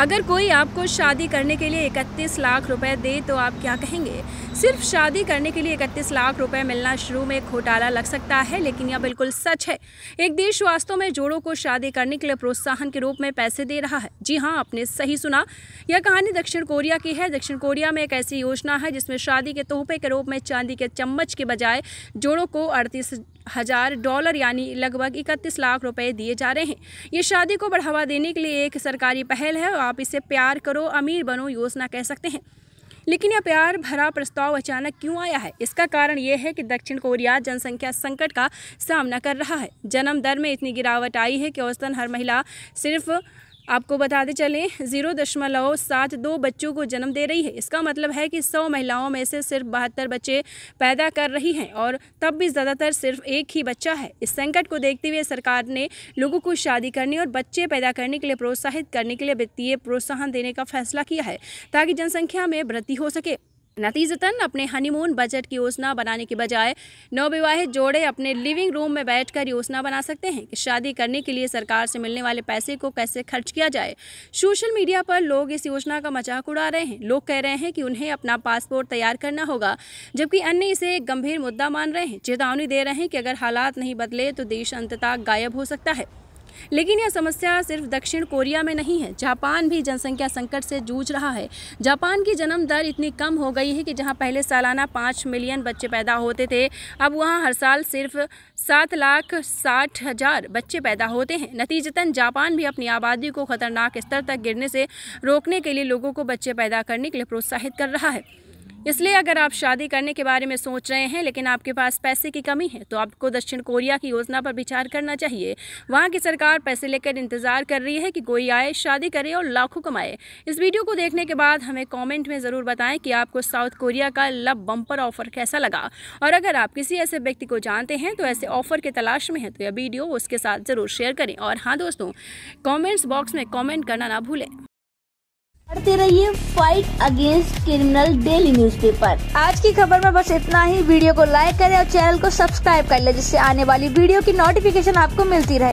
अगर कोई आपको शादी करने के लिए इकतीस लाख रुपए दे तो आप क्या कहेंगे सिर्फ शादी करने के लिए इकतीस लाख रुपए मिलना शुरू में घोटाला लग सकता है लेकिन यह बिल्कुल सच है एक देश वास्तव में जोड़ों को शादी करने के लिए प्रोत्साहन के रूप में पैसे दे रहा है जी हाँ आपने सही सुना यह कहानी दक्षिण कोरिया की है दक्षिण कोरिया में एक ऐसी योजना है जिसमें शादी के तोहफे के रूप में चांदी के चम्मच के बजाय जोड़ों को अड़तीस हज़ार डॉलर यानी लगभग इकतीस लाख रुपए दिए जा रहे हैं ये शादी को बढ़ावा देने के लिए एक सरकारी पहल है आप इसे प्यार करो अमीर बनो योजना कह सकते हैं लेकिन यह प्यार भरा प्रस्ताव अचानक क्यों आया है इसका कारण यह है कि दक्षिण कोरिया जनसंख्या संकट का सामना कर रहा है जन्म दर में इतनी गिरावट आई है कि औसतन हर महिला सिर्फ आपको बताते चलें ज़ीरो दशमलव सात दो बच्चों को जन्म दे रही है इसका मतलब है कि सौ महिलाओं में से सिर्फ बहत्तर बच्चे पैदा कर रही हैं और तब भी ज़्यादातर सिर्फ एक ही बच्चा है इस संकट को देखते हुए सरकार ने लोगों को शादी करने और बच्चे पैदा करने के लिए प्रोत्साहित करने के लिए वित्तीय प्रोत्साहन देने का फैसला किया है ताकि जनसंख्या में वृद्धि हो सके नतीजतन अपने हनीमून बजट की योजना बनाने के बजाय नवविवाहित जोड़े अपने लिविंग रूम में बैठकर योजना बना सकते हैं कि शादी करने के लिए सरकार से मिलने वाले पैसे को कैसे खर्च किया जाए सोशल मीडिया पर लोग इस योजना का मजाक उड़ा रहे हैं लोग कह रहे हैं कि उन्हें अपना पासपोर्ट तैयार करना होगा जबकि अन्य इसे एक गंभीर मुद्दा मान रहे हैं चेतावनी दे रहे हैं कि अगर हालात नहीं बदले तो देश अंतता गायब हो सकता है लेकिन यह समस्या सिर्फ दक्षिण कोरिया में नहीं है जापान भी जनसंख्या संकट से जूझ रहा है जापान की जन्म दर इतनी कम हो गई है कि जहाँ पहले सालाना पाँच मिलियन बच्चे पैदा होते थे अब वहाँ हर साल सिर्फ सात लाख साठ हज़ार बच्चे पैदा होते हैं नतीजतन जापान भी अपनी आबादी को खतरनाक स्तर तक गिरने से रोकने के लिए लोगों को बच्चे पैदा करने के लिए प्रोत्साहित कर रहा है इसलिए अगर आप शादी करने के बारे में सोच रहे हैं लेकिन आपके पास पैसे की कमी है तो आपको दक्षिण कोरिया की योजना पर विचार करना चाहिए वहाँ की सरकार पैसे लेकर इंतजार कर रही है कि कोई आए शादी करे और लाखों कमाए इस वीडियो को देखने के बाद हमें कॉमेंट में ज़रूर बताएं कि आपको साउथ कोरिया का लब बम्पर ऑफर कैसा लगा और अगर आप किसी ऐसे व्यक्ति को जानते हैं तो ऐसे ऑफर की तलाश में है तो यह वीडियो उसके साथ ज़रूर शेयर करें और हाँ दोस्तों कॉमेंट्स बॉक्स में कॉमेंट करना ना भूलें पढ़ते रहिए fight against criminal daily newspaper. आज की खबर में बस इतना ही वीडियो को लाइक करें और चैनल को सब्सक्राइब कर लें जिससे आने वाली वीडियो की नोटिफिकेशन आपको मिलती रहे